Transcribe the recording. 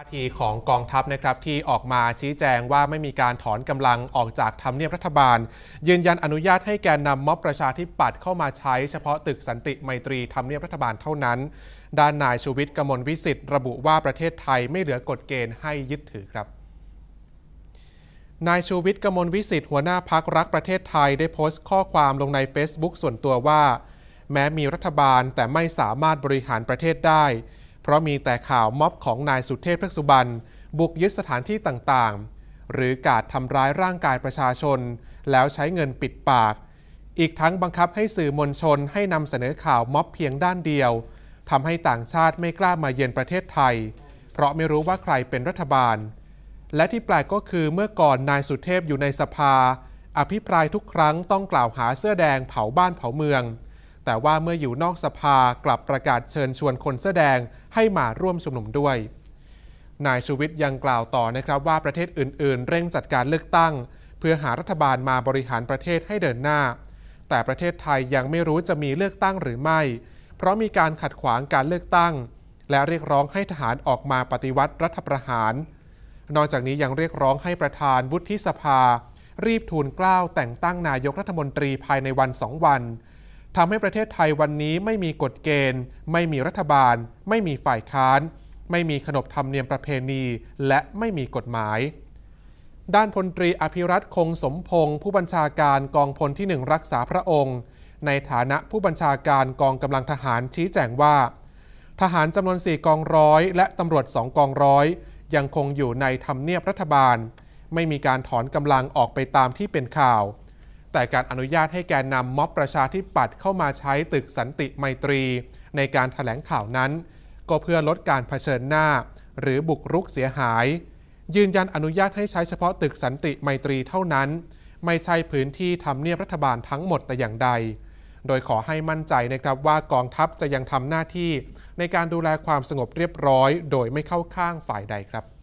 ท่าทีของกองทัพนะครับที่ออกมาชี้แจงว่าไม่มีการถอนกำลังออกจากทำเนียบรัฐบาล ยืนยันอนุญาตให้แกนนำม็อบประชาธิปัตย์เข้ามาใช้เฉพาะตึกสันติไมตรีทำเนียบรัฐบาลเท่านั้น ด้านนายชูวิทย์กมลวิสิทธ์ระบุว่าประเทศไทยไม่เหลือกฎเกณฑ์ให้ยึดถือครับนายชูวิทย์กมลวิสิทธิ์หัวหน้าพักรักประเทศไทยได้โพสต์ข้อความลงใน Facebook ส่วนตัวว่า แม้มีรัฐบาลแต่ไม่สามารถบริหารประเทศได้เพราะมีแต่ข่าวม็อบของนายสุเทพเทืกสุบัน บุกยึดสถานที่ต่างๆ หรือการทำร้ายร่างกายประชาชน แล้วใช้เงินปิดปาก อีกทั้งบังคับให้สื่อมวลชนให้นำเสนอข่าวม็อบเพียงด้านเดียวทำให้ต่างชาติไม่กล้ามาเยือนประเทศไทย เพราะไม่รู้ว่าใครเป็นรัฐบาล และที่แปลกก็คือเมื่อก่อนนายสุเทพอยู่ในสภา อภิปรายทุกครั้งต้องกล่าวหาเสื้อแดงเผาบ้านเผาเมืองแต่ว่าเมื่ออยู่นอกสภากลับประกาศเชิญชวนคนเสื้อแดงให้มาร่วมชุมนุมด้วย นายชูวิทย์ยังกล่าวต่อนะครับว่าประเทศอื่น ๆ เร่งจัดการเลือกตั้ง เพื่อหารัฐบาลมาบริหารประเทศให้เดินหน้า แต่ประเทศไทยยังไม่รู้จะมีเลือกตั้งหรือไม่ เพราะมีการขัดขวางการเลือกตั้ง และเรียกร้องให้ทหารออกมาปฏิวัติรัฐประหาร นอกจากนี้ยังเรียกร้องให้ประธานวุฒิสภา รีบทูลเกล้าแต่งตั้งนายกรัฐมนตรีภายในวันสองวันทำให้ประเทศไทยวันนี้ไม่มีกฎเกณฑ์ ไม่มีรัฐบาล ไม่มีฝ่ายค้าน ไม่มีขนบธรรมเนียมประเพณีและไม่มีกฎหมาย ด้านพลตรีอภิรัตคงสมพงศ์ผู้บัญชาการกองพลที่หนึ่งรักษาพระองค์ ในฐานะผู้บัญชาการกองกำลังทหารชี้แจงว่า ทหารจำนวน4กองร้อยและตำรวจ2กองร้อยยังคงอยู่ในทำเนียบรัฐบาล ไม่มีการถอนกำลังออกไปตามที่เป็นข่าวแต่การอนุญาตให้แกนนำม็อบประชาธิปัตย์เข้ามาใช้ตึกสันติไมตรี ในการถแถลงข่าวนั้น ก็เพื่อลดการเผชิญหน้า หรือบุกรุกเสียหาย ยืนยันอนุญาตให้ใช้เฉพาะตึกสันติไมตรีเท่านั้น ไม่ใช่พื้นที่ทำเนียบรัฐบาลทั้งหมดแต่อย่างใด โดยขอให้มั่นใจนะครับว่ากองทัพจะยังทำหน้าที่ ในการดูแลความสงบเรียบร้อย โดยไม่เข้าข้างฝ่ายใดครับ